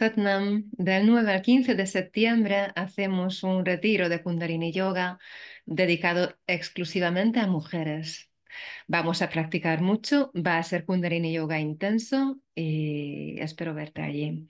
Satnam, del 9 al 15 de septiembre hacemos un retiro de Kundalini Yoga dedicado exclusivamente a mujeres. Vamos a practicar mucho, va a ser Kundalini Yoga intenso y espero verte allí,